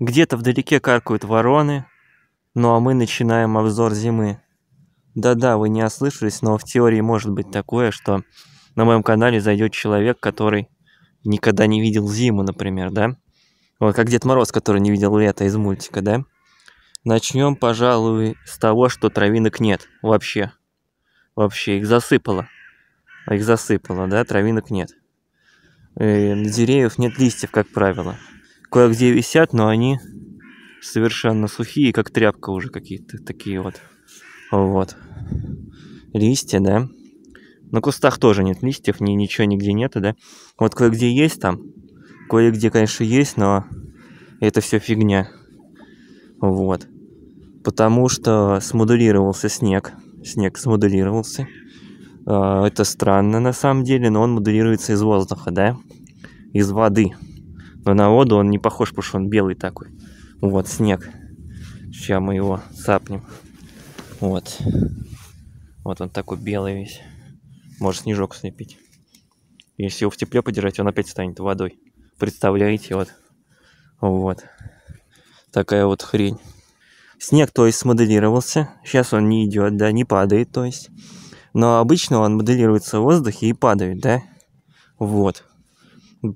Где-то вдалеке каркают вороны, ну а мы начинаем обзор зимы. Да-да, вы не ослышались, но в теории может быть такое, что на моем канале зайдет человек, который никогда не видел зиму, например, да? Вот как Дед Мороз, который не видел лето из мультика, да? Начнем, пожалуй, с того, что травинок нет вообще. Вообще, их засыпало. Их засыпало, да, травинок нет. И э, деревьев нет листьев, как правило кое-где висят, но они совершенно сухие, как тряпка уже какие-то такие вот. Вот. Листья, да. На кустах тоже нет листьев, ни, ничего нигде нету, да. Вот кое-где есть там, кое-где, конечно, есть, но это все фигня. Вот. Потому что смоделировался снег. Снег смоделировался. А, это странно на самом деле, но он моделируется из воздуха, да? Из воды. Но на воду он не похож, потому что он белый такой. Вот, снег. Сейчас мы его сапнем. Вот. Вот он такой белый весь. Может снежок слепить. Если его в тепле подержать, он опять станет водой. Представляете, вот. Вот. Такая вот хрень. Снег, то есть, смоделировался. Сейчас он не идет, да, не падает, то есть. Но обычно он моделируется в воздухе и падает, да? Вот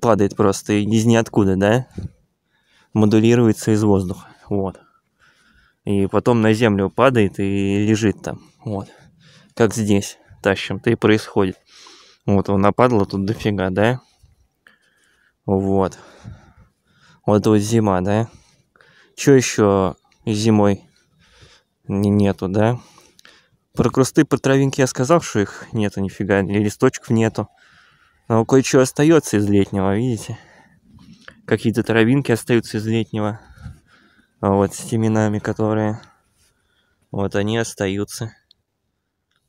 падает просто из ниоткуда, да, модулируется из воздуха, вот. И потом на землю падает и лежит там, вот. Как здесь тащим-то и происходит. Вот, он нападало тут дофига, да? Вот. Вот вот зима, да? Чё еще зимой не нету, да? Про кусты, про травинки я сказал, что их нету нифига, или листочков нету. Но кое-что остается из летнего, видите? Какие-то травинки остаются из летнего. А вот, с семенами, которые... Вот они остаются.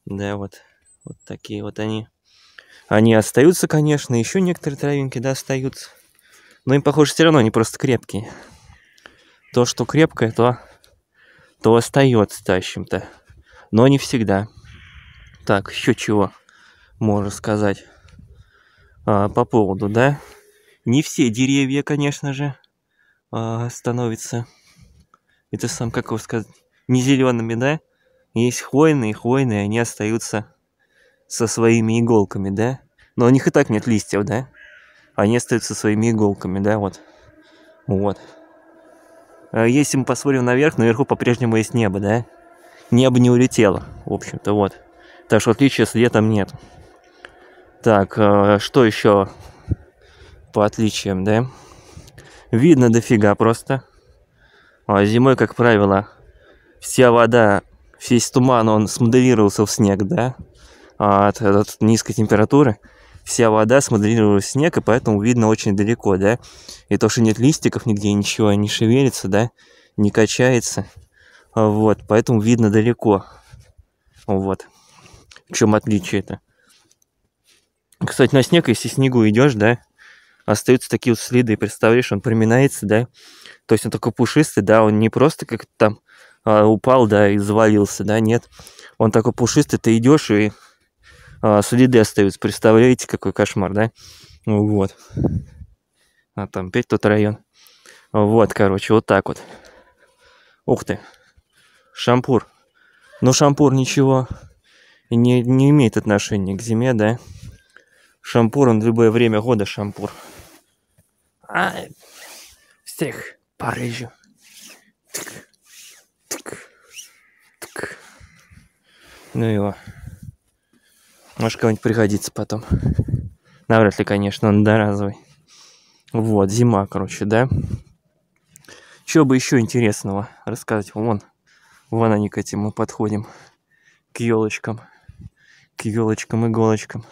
Да, вот. Вот такие вот они. Они остаются, конечно, еще некоторые травинки, да, остаются. Но им, похоже, все равно они просто крепкие. То, что крепкое, то, то остается, да, чем-то. Но не всегда. Так, еще чего можно сказать а, по поводу, да. Не все деревья, конечно же, а, становятся, это сам, как его сказать, не зелеными, да. Есть хвойные, хвойные, они остаются со своими иголками, да. Но у них и так нет листьев, да. Они остаются своими иголками, да, вот. Вот. А если мы посмотрим наверх, наверху по-прежнему есть небо, да? Небо не улетело, в общем-то, вот. Так что отличия с летом нет. Так, э, что еще по отличиям, да? Видно дофига просто. А зимой, как правило, вся вода, весь туман, он смоделировался в снег, да? А от, от низкой температуры вся вода смоделировалась в снег, и поэтому видно очень далеко, да? И то, что нет листиков нигде, ничего не шевелится, да? Не качается. Вот, поэтому видно далеко. Вот. В чем отличие это? Кстати, на снег, если снегу идешь, да, остаются такие вот следы, представляешь, он приминается, да, то есть он такой пушистый, да, он не просто как там а, упал, да, и завалился, да, нет, он такой пушистый, ты идешь и а, следы остаются, представляете, какой кошмар, да, ну, вот, а там опять тот район, вот, короче, вот так вот, ух ты, шампур, но ну, шампур ничего не, не имеет отношения к зиме, да, Шампур, он в любое время года шампур. А, всех Парижу. Тк, тк, тк. Ну его. Может, кому-нибудь пригодится потом. Навряд ли, конечно, он доразовый. Вот, зима, короче, да? Чего бы еще интересного рассказать? Вон, вон они к этим мы подходим. К елочкам. К елочкам-иголочкам.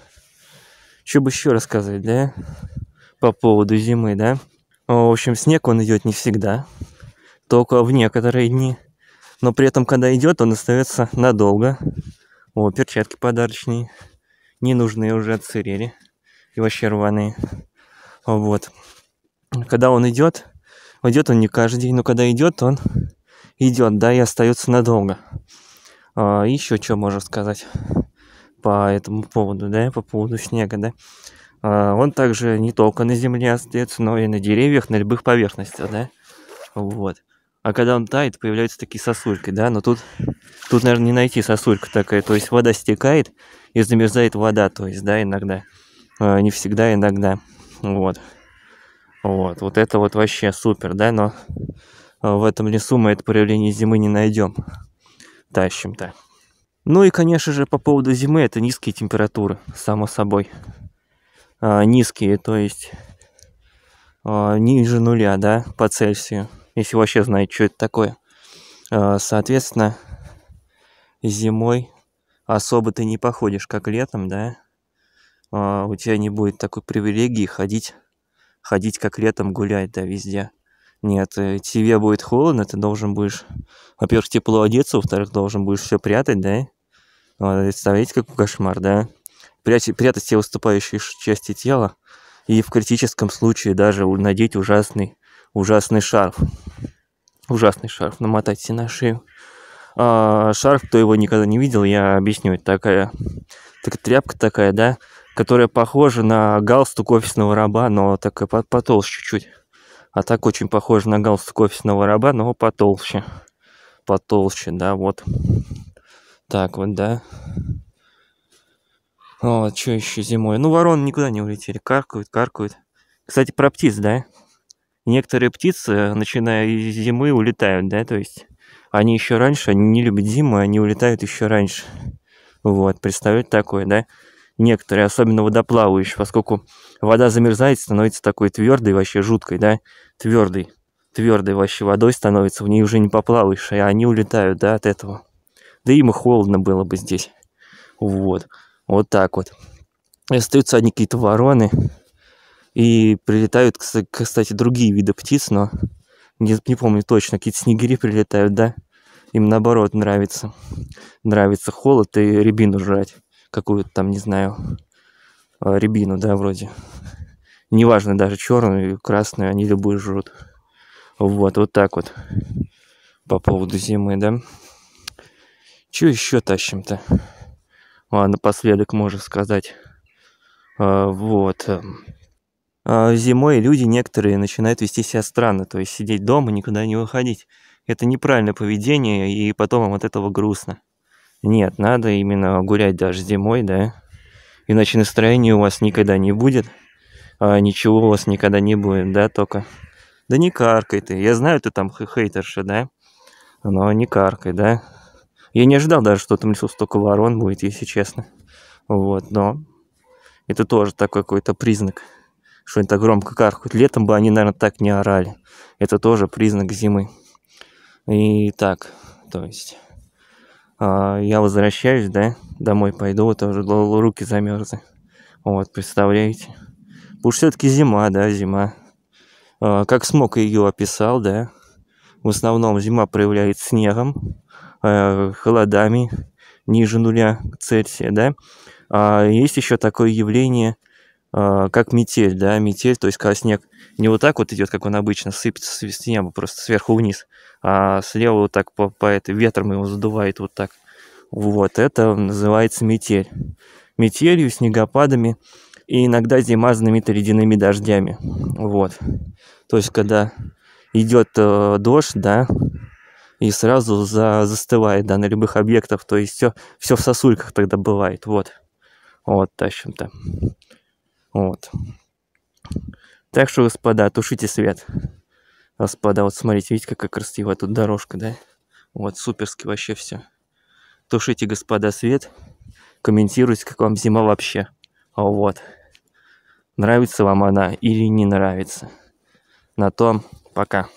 Что бы еще рассказать, да? По поводу зимы, да? Ну, в общем, снег он идет не всегда, только в некоторые дни. Но при этом, когда идет, он остается надолго. О, перчатки подарочные. Ненужные уже отсырели. И вообще рваные. Вот. Когда он идет, идет он не каждый день, но когда идет, он идет, да, и остается надолго. А, еще что можно сказать? по этому поводу, да, по поводу снега, да. А, он также не только на земле остается, но и на деревьях, на любых поверхностях, да. Вот. А когда он тает, появляются такие сосульки, да, но тут, тут, наверное, не найти сосулька такая, то есть вода стекает и замерзает вода, то есть, да, иногда, а, не всегда, иногда, вот. Вот, вот это вот вообще супер, да, но а, в этом лесу мы это проявление зимы не найдем, тащим-то. Ну и, конечно же, по поводу зимы, это низкие температуры, само собой. А, низкие, то есть а, ниже нуля, да, по Цельсию, если вообще знаете, что это такое. А, соответственно, зимой особо ты не походишь, как летом, да. А, у тебя не будет такой привилегии ходить, ходить как летом гулять, да, везде. Нет, э, тебе будет холодно, ты должен будешь, во-первых, тепло одеться, во-вторых, должен будешь все прятать, да? Вот, представляете, какой кошмар, да? Прятать, прятать все выступающие части тела и в критическом случае даже надеть ужасный, ужасный шарф. Ужасный шарф, намотать все на шею. А, шарф, кто его никогда не видел, я объясню. Это такая, так, тряпка такая, да, которая похожа на галстук офисного раба, но такая потолще чуть-чуть а так очень похоже на галстук офисного раба, но потолще. Потолще, да, вот. Так вот, да. Вот, что еще зимой? Ну, вороны никуда не улетели. Каркают, каркают. Кстати, про птиц, да? Некоторые птицы, начиная из зимы, улетают, да? То есть они еще раньше, они не любят зиму, они улетают еще раньше. Вот, представляете такое, да? некоторые, особенно водоплавающие, поскольку вода замерзает, становится такой твердой, вообще жуткой, да, твердой, твердой вообще водой становится, в ней уже не поплаваешь, и они улетают, да, от этого. Да им и холодно было бы здесь. Вот, вот так вот. И остаются одни какие-то вороны, и прилетают, кстати, другие виды птиц, но не, не помню точно, какие-то снегири прилетают, да? Им наоборот нравится. Нравится холод и рябину жрать какую-то там, не знаю, а, рябину, да, вроде. Неважно, даже черную, красную, они любую жрут. Вот, вот так вот. По поводу зимы, да. Че еще тащим-то? А, напоследок, можно сказать. А, вот. Эм, а, зимой люди некоторые начинают вести себя странно, то есть сидеть дома, никуда не выходить. Это неправильное поведение, и потом им от этого грустно. Нет, надо именно гулять даже зимой, да? Иначе настроения у вас никогда не будет, а ничего у вас никогда не будет, да, только. Да не каркай ты, я знаю, ты там хейтерша, да? Но не каркай, да? Я не ожидал даже, что там лесу столько ворон будет, если честно. Вот, но это тоже такой какой-то признак, что они так громко каркают. Летом бы они, наверное, так не орали. Это тоже признак зимы. И так, то есть... А, я возвращаюсь, да, домой пойду, тоже руки замерзли. Вот, представляете? Уж все-таки зима, да, зима. А, как смог ее описал, да. В основном зима проявляет снегом, а, холодами, ниже нуля Цельсия, да. Есть еще такое явление – а, как метель, да, метель, то есть когда снег не вот так вот идет, как он обычно, сыпется с неба просто сверху вниз, а слева вот так по, по этой ветром его задувает вот так. Вот, это называется метель. Метелью, снегопадами и иногда зима знаменита ледяными дождями. Вот. То есть, когда идет э, дождь, да, и сразу за, застывает, да, на любых объектах, то есть все, все в сосульках тогда бывает, вот. Вот, в общем-то. Вот. Так что, господа, тушите свет. Господа, вот смотрите, видите, какая красивая тут дорожка, да? Вот, суперски вообще все. Тушите, господа, свет. Комментируйте, как вам зима вообще. Вот. Нравится вам она или не нравится. На том пока.